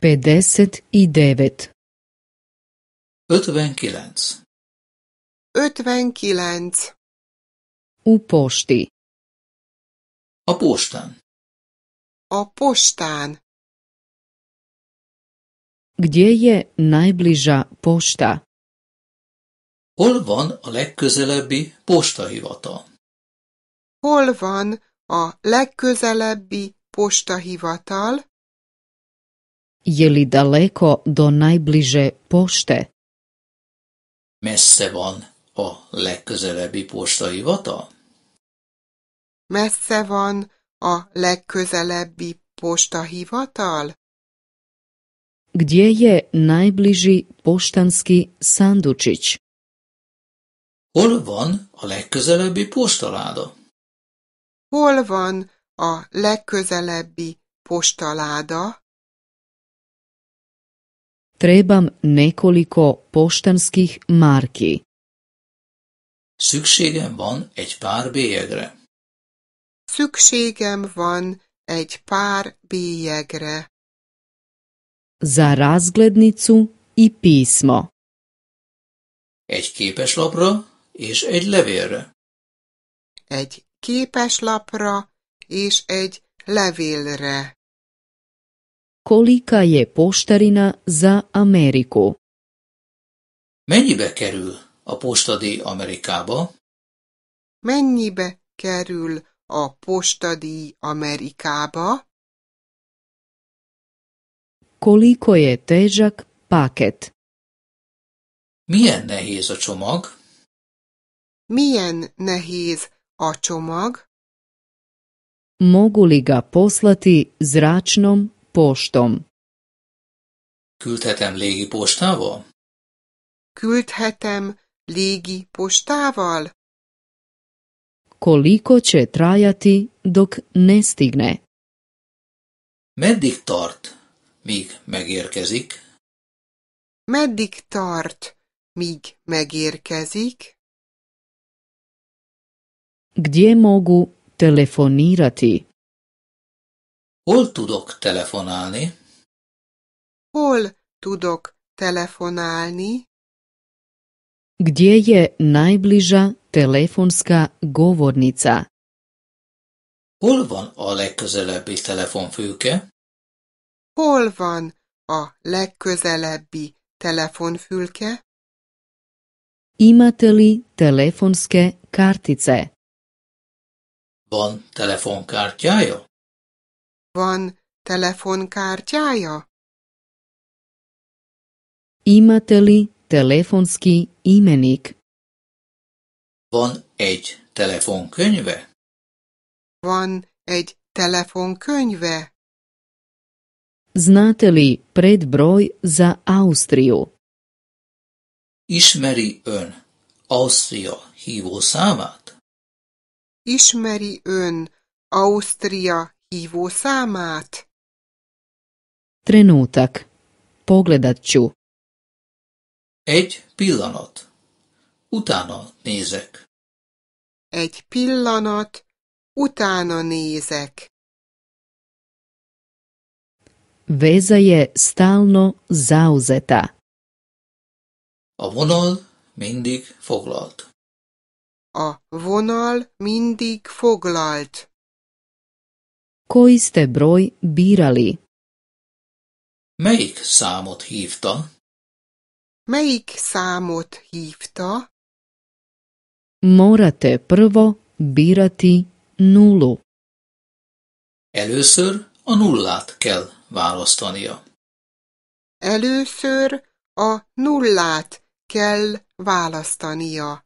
Петдесет и девет. 59. 59. U pošti. A postán. A postán. Gdje je najbliža pošta? Hol van a legközelebbi postahivatal? Hol van a legközelebbi postahivatal? Je li daleko do najbliže pošte? Messze van a legközelebbi postahivatal? Messze van a legközelebbi postahivatal? Gdje je najbliži poštanski sandučić? Hol van a legközelebbi postaláda? Hol van a legközelebbi postaláda? Trebam nekoliko poštanskih marki. Szükségem van egy pár bélyegre. Szükségem van egy pár bélyegre. Za razglednicu i pismo. Egy képeslapra és egy levélre. Egy képeslapra és egy levélre. kolika je poštarina za Ameriku? Mennyibe kerül a postadi Amerikába? Mennyibe kerül a postadi Amerikába? Koliko je težak paket? Milyen nehéz a csomag? Milyen nehéz a csomag? Mogu li ga poslati zračnom postom. Küldhetem légi postával? Küldhetem légi postával? Koliko će trajati dok ne stigne? Meddig tart, míg megérkezik? Meddig tart, míg megérkezik? Gdje mogu telefonirati? Hol tudok telefonálni? Hol tudok telefonálni? Gdje je najbliža telefonska govornica? Hol van a legközelebbi telefonfülke? Hol van a legközelebbi telefonfülke? Imate li telefonske kartice? Van telefonkártyája? Van telefonkártyája? Imateli telefonski imenik. Van egy telefonkönyve? Van egy telefonkönyve? Znáteli predbroj za Ausztrió? Ismeri ön Ausztria hívószámát? Ismeri ön Ausztria Hívószámát? Trenutak. Pogledat ću. Egy pillanat. Utána nézek. Egy pillanat. Utána nézek. Veza je stalno zauzeta. A vonal mindig foglalt. A vonal mindig foglalt. Koi ste broj birali? Melyik számot hívta? Melyik számot hívta? Morate prvo birati nulu. Először a nullát kell választania. Először a nullát kell választania.